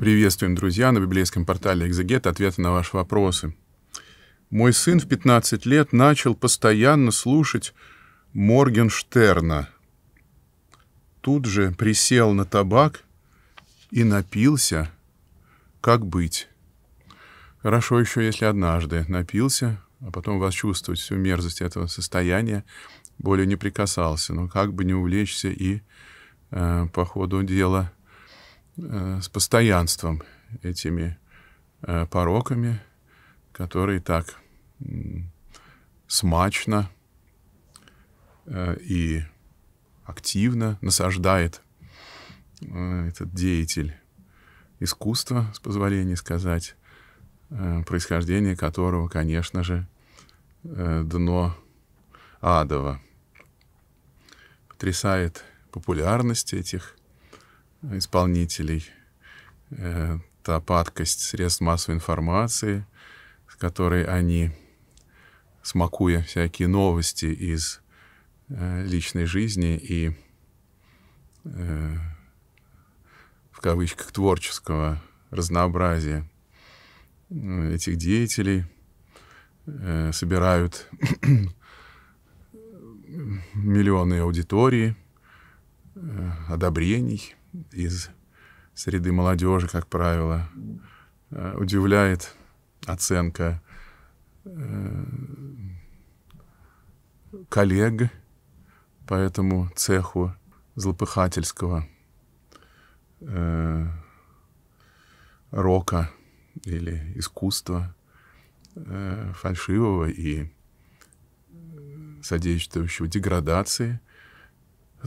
Приветствуем, друзья, на библейском портале «Экзегет» ответы на ваши вопросы. Мой сын в 15 лет начал постоянно слушать Моргенштерна. Тут же присел на табак и напился. Как быть? Хорошо еще, если однажды напился, а потом вас восчувствовать всю мерзость этого состояния, более не прикасался. Но как бы не увлечься и э, по ходу дела – Э, с постоянством этими э, пороками, которые так смачно э, и активно насаждает этот деятель искусства, с позволения сказать, происхождение которого, конечно же, дно адово. Потрясает популярность этих исполнителей, э, та падкость средств массовой информации, с которой они, смакуя всякие новости из э, личной жизни и э, в кавычках творческого разнообразия э, этих деятелей, собирают миллионы аудитории, одобрений – из среды молодежи, как правило. Э, удивляет оценка э, коллег по этому цеху злопыхательского э, рока или искусства фальшивого и содействующего деградации.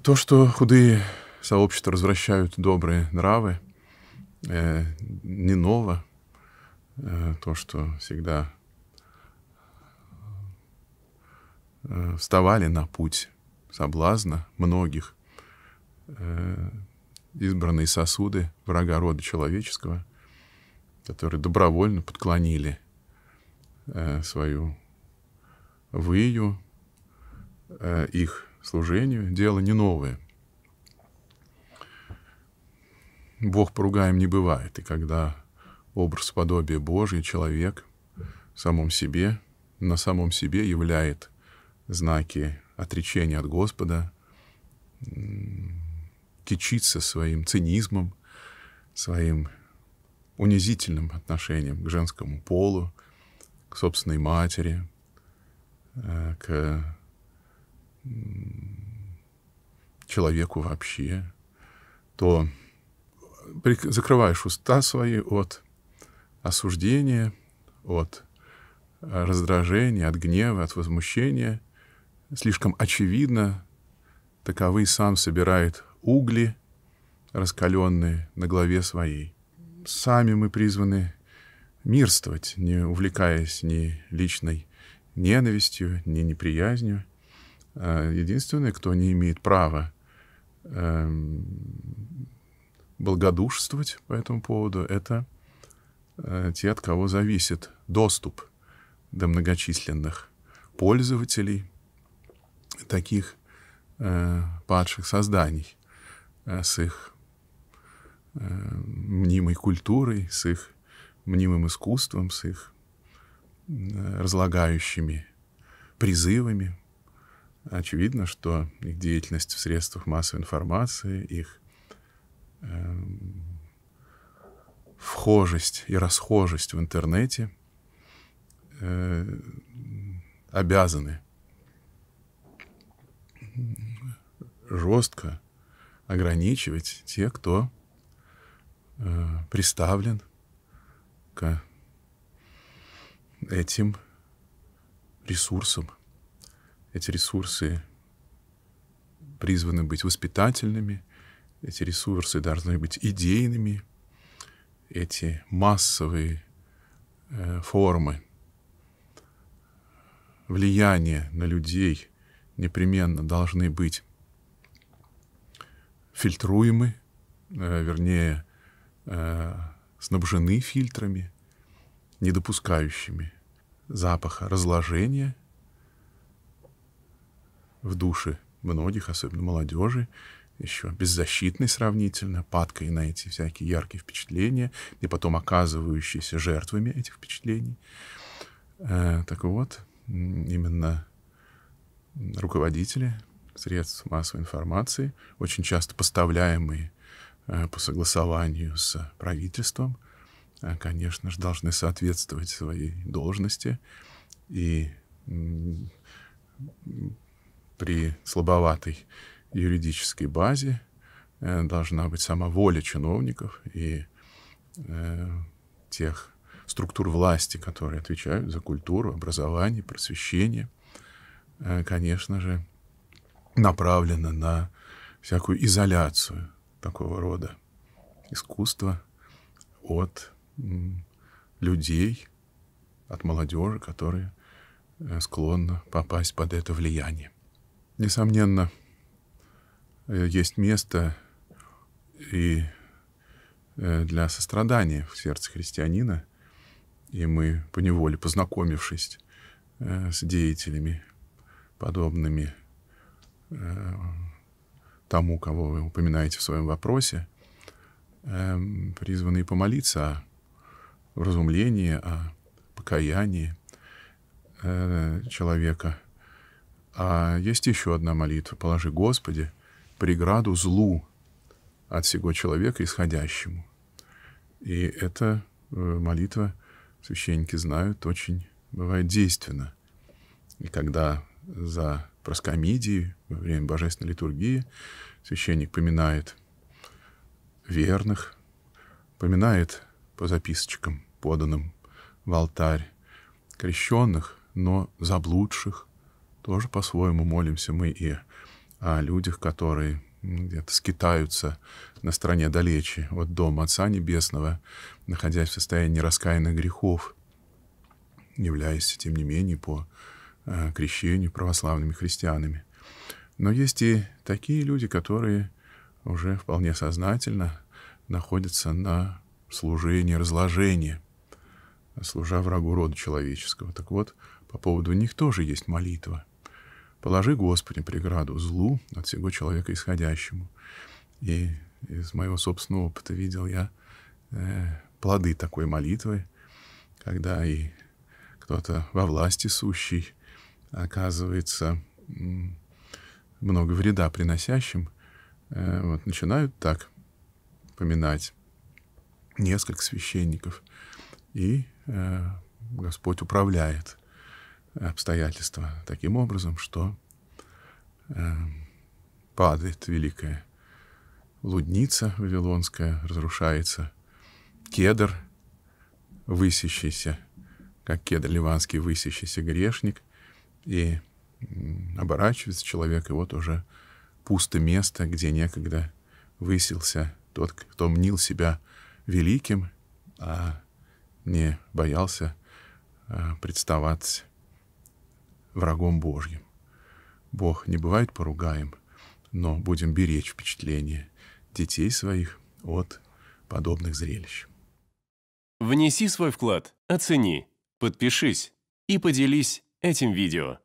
То, что худые сообщества развращают добрые нравы. Э, не ново э, то, что всегда э, вставали на путь соблазна многих э, избранные сосуды врага рода человеческого, которые добровольно подклонили э, свою выю э, их служению, дело не новое. Бог поругаем не бывает, и когда образ подобия Божий человек в самом себе, на самом себе являет знаки отречения от Господа, кичится своим цинизмом, своим унизительным отношением к женскому полу, к собственной матери, э, к человеку вообще, то закрываешь уста свои от осуждения, от э, раздражения, от гнева, от возмущения. Слишком очевидно, таковы сам собирает угли, раскаленные на голове своей. Сами мы призваны мирствовать, не увлекаясь ни личной ненавистью, ни неприязнью. Э, единственное, кто не имеет права эм, благодушствовать по этому поводу, это э, те, от кого зависит доступ до многочисленных пользователей таких э, падших созданий э, с их э, мнимой культурой, с их мнимым искусством, с их э, разлагающими призывами. Очевидно, что их деятельность в средствах массовой информации, их Эм, вхожесть и расхожесть в интернете э, обязаны жестко ограничивать те, кто э, приставлен к этим ресурсам. Эти ресурсы призваны быть воспитательными, эти ресурсы должны быть идейными, эти массовые э, формы влияния на людей непременно должны быть фильтруемы, э, вернее, э, снабжены фильтрами, не допускающими запаха разложения в душе многих, особенно молодежи, еще беззащитной сравнительно, падкой на эти всякие яркие впечатления и потом оказывающиеся жертвами этих впечатлений. Э, так вот, именно руководители средств массовой информации, очень часто поставляемые э, по согласованию с правительством, э, конечно же, должны соответствовать своей должности и при слабоватой юридической базе э, должна быть сама воля чиновников и э, тех структур власти, которые отвечают за культуру, образование, просвещение, э, конечно же, направлена на всякую изоляцию такого рода искусства от людей, от молодежи, которые склонны попасть под это влияние. Несомненно, Э, есть место и э, для сострадания в сердце христианина, и мы поневоле, познакомившись э, с деятелями, подобными тому, кого вы упоминаете в своем вопросе, призваны помолиться о разумлении, о покаянии человека. А есть еще одна молитва «Положи Господи», преграду злу от всего человека исходящему. И эта э, молитва, священники знают, очень бывает действенна. И когда за проскомидией во время божественной литургии священник поминает верных, поминает по записочкам, поданным в алтарь, крещенных, но заблудших, тоже по-своему молимся мы и о людях, которые ну, где-то скитаются на стороне далече от дома Отца Небесного, находясь в состоянии раскаянных грехов, являясь, тем не менее, по э, крещению православными христианами. Но есть и такие люди, которые уже вполне сознательно находятся на служении разложения, служа врагу рода человеческого. Так вот, по поводу них тоже есть молитва — Положи, Господи, преграду злу от всего человека исходящему. И из моего собственного опыта видел я э, плоды такой молитвы, когда и кто-то во власти сущий оказывается много вреда приносящим, э, вот, начинают так поминать несколько священников, и э, Господь управляет – обстоятельства таким образом, что э, эм, падает великая лудница вавилонская, разрушается кедр, высящийся, как кедр ливанский, высящийся грешник, и оборачивается человек, и вот уже пусто место, где некогда высился тот, кто мнил себя великим, а не боялся а, э, представать врагом Божьим. Бог не бывает поругаем, но будем беречь впечатление детей своих от подобных зрелищ. Внеси свой вклад, оцени, подпишись и поделись этим видео.